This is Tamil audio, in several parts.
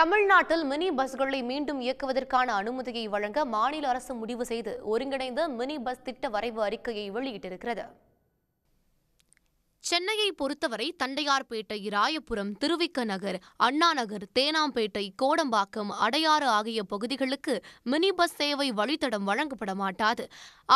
தமிழ்நாட்டில் மினி பஸ்களை மீண்டும் இயக்குவதற்கான அனுமதியை வழங்க மாநில அரசு முடிவு செய்து ஒருங்கிணைந்த மினி பஸ் திட்ட வரைவு அறிக்கையை வெளியிட்டிருக்கிறது சென்னையை பொறுத்தவரை தண்டையார்பேட்டை ராயபுரம் திருவிக்க நகர் அண்ணாநகர் தேனாம்பேட்டை கோடம்பாக்கம் அடையாறு ஆகிய பகுதிகளுக்கு மினி பஸ் சேவை வழித்தடம் வழங்கப்பட மாட்டாது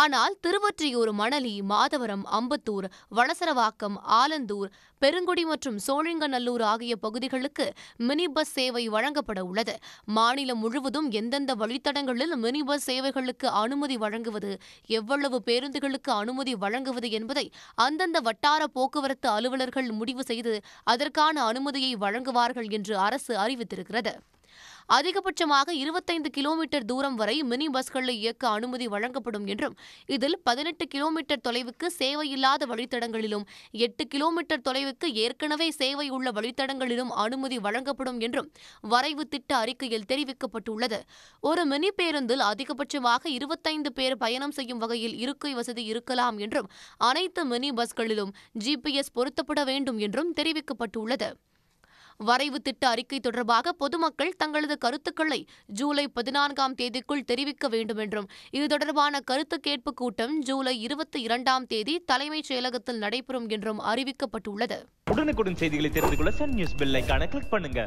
ஆனால் திருவொற்றியூர் மணலி மாதவரம் அம்பத்தூர் வளசரவாக்கம் ஆலந்தூர் பெருங்குடி மற்றும் சோழிங்கநல்லூர் ஆகிய பகுதிகளுக்கு மினி பஸ் சேவை வழங்கப்பட உள்ளது மாநிலம் முழுவதும் எந்தெந்த வழித்தடங்களில் மினி பஸ் சேவைகளுக்கு அனுமதி வழங்குவது எவ்வளவு பேருந்துகளுக்கு அனுமதி வழங்குவது என்பதை அந்தந்த வட்டார போக்குவரத்து போக்குவரத்து அலுவலர்கள் முடிவு செய்து அதற்கான அனுமதியை வழங்குவார்கள் என்று அரசு அறிவித்திருக்கிறது அதிகபட்சமாக இருபத்தைந்து கிலோமீட்டர் தூரம் வரை மினி பஸ்களை இயக்க அனுமதி வழங்கப்படும் என்றும் இதில் பதினெட்டு கிலோமீட்டர் தொலைவுக்கு சேவையில்லாத வழித்தடங்களிலும் எட்டு கிலோமீட்டர் தொலைவுக்கு ஏற்கனவே சேவை உள்ள வழித்தடங்களிலும் அனுமதி வழங்கப்படும் என்றும் வரைவு திட்ட அறிக்கையில் தெரிவிக்கப்பட்டுள்ளது ஒரு மினி பேருந்தில் அதிகபட்சமாக இருபத்தைந்து பேர் பயணம் செய்யும் வகையில் இருக்கை வசதி இருக்கலாம் என்றும் அனைத்து மினி பஸ்களிலும் ஜிபிஎஸ் பொருத்தப்பட வேண்டும் என்றும் தெரிவிக்கப்பட்டுள்ளது வரைவு திட்ட அறிக்கை தொடர்பாக பொதுமக்கள் தங்களது கருத்துக்களை ஜூலை பதினான்காம் தேதிக்குள் தெரிவிக்க வேண்டும் என்றும் இது தொடர்பான கருத்து கேட்பு கூட்டம் ஜூலை இருபத்தி இரண்டாம் தேதி தலைமைச் செயலகத்தில் நடைபெறும் என்றும் அறிவிக்கப்பட்டுள்ளது உடனுக்குடன் செய்திகளை தெரிந்து கொள்ள சன் நியூஸ் கிளிக் பண்ணுங்க